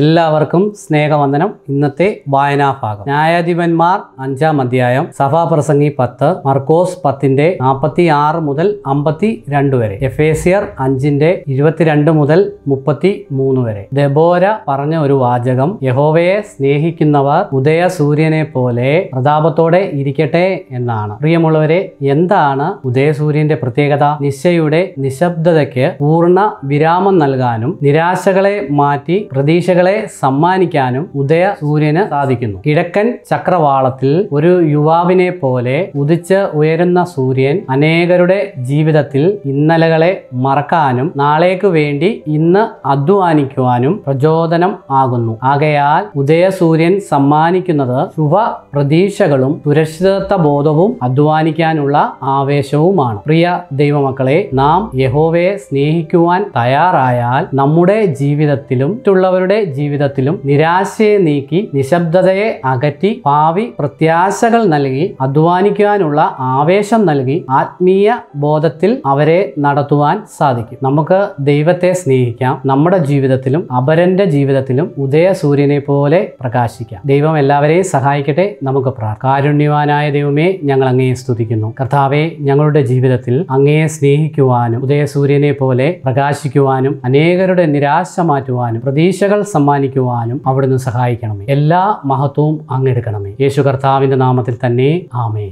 എല്ലാവർക്കും സ്നേഹവന്ദനം ഇന്നത്തെ വായനാഭാഗം ന്യായാധിപന്മാർ അഞ്ചാം അധ്യായം സഭാപ്രസംഗി പത്ത് മർക്കോസ് പത്തിന്റെ നാൽപ്പത്തി ആറ് മുതൽ അമ്പത്തി രണ്ട് വരെ എഫേസിയർ അഞ്ചിന്റെ ഇരുപത്തിരണ്ട് മുതൽ മുപ്പത്തി മൂന്ന് വരെ ദബോര പറഞ്ഞ ഒരു വാചകം യഹോവയെ സ്നേഹിക്കുന്നവർ ഉദയസൂര്യനെ പോലെ പ്രതാപത്തോടെ ഇരിക്കട്ടെ എന്നാണ് പ്രിയമുള്ളവരെ എന്താണ് ഉദയസൂര്യന്റെ പ്രത്യേകത നിശയുടെ നിശബ്ദതയ്ക്ക് പൂർണ്ണ വിരാമം നൽകാനും നിരാശകളെ മാറ്റി പ്രതീക്ഷകൾ ആളുകളെ സമ്മാനിക്കാനും ഉദയ സൂര്യന് സാധിക്കുന്നു കിഴക്കൻ ചക്രവാളത്തിൽ ഒരു യുവാവിനെ പോലെ ഉദിച്ച് ഉയരുന്ന സൂര്യൻ അനേകരുടെ ജീവിതത്തിൽ ഇന്നലകളെ മറക്കാനും നാളേക്ക് വേണ്ടി ഇന്ന് അധ്വാനിക്കുവാനും പ്രചോദനം ആകുന്നു ആകയാൽ ഉദയ സൂര്യൻ സമ്മാനിക്കുന്നത് ശുഭ പ്രതീക്ഷകളും സുരക്ഷിതത്വ ബോധവും അധ്വാനിക്കാനുള്ള ആവേശവുമാണ് പ്രിയ ദൈവമക്കളെ നാം യഹോവയെ സ്നേഹിക്കുവാൻ തയ്യാറായാൽ നമ്മുടെ ജീവിതത്തിലും മറ്റുള്ളവരുടെ ജീവിതത്തിലും നിരാശയെ നീക്കി നിശബ്ദതയെ അകറ്റി ഭാവി പ്രത്യാശകൾ നൽകി അധ്വാനിക്കുവാനുള്ള ആവേശം നൽകി ആത്മീയ ബോധത്തിൽ അവരെ നടത്തുവാൻ സാധിക്കും നമുക്ക് ദൈവത്തെ സ്നേഹിക്കാം നമ്മുടെ ജീവിതത്തിലും അപരന്റെ ജീവിതത്തിലും ഉദയ സൂര്യനെ പോലെ പ്രകാശിക്കാം ദൈവം എല്ലാവരെയും സഹായിക്കട്ടെ നമുക്ക് കാരുണ്യവാനായ ദൈവമേ ഞങ്ങൾ അങ്ങയെ സ്തുതിക്കുന്നു കർത്താവെ ഞങ്ങളുടെ ജീവിതത്തിൽ അങ്ങയെ സ്നേഹിക്കുവാനും ഉദയ സൂര്യനെ പോലെ പ്രകാശിക്കുവാനും അനേകരുടെ നിരാശ മാറ്റുവാനും പ്രതീക്ഷകൾ സമ്മാനിക്കുവാനും അവിടുന്ന് സഹായിക്കണമേ എല്ലാ മഹത്വവും അങ്ങെടുക്കണമേ യേശു കർത്താവിൻ്റെ നാമത്തിൽ തന്നെ ആമേ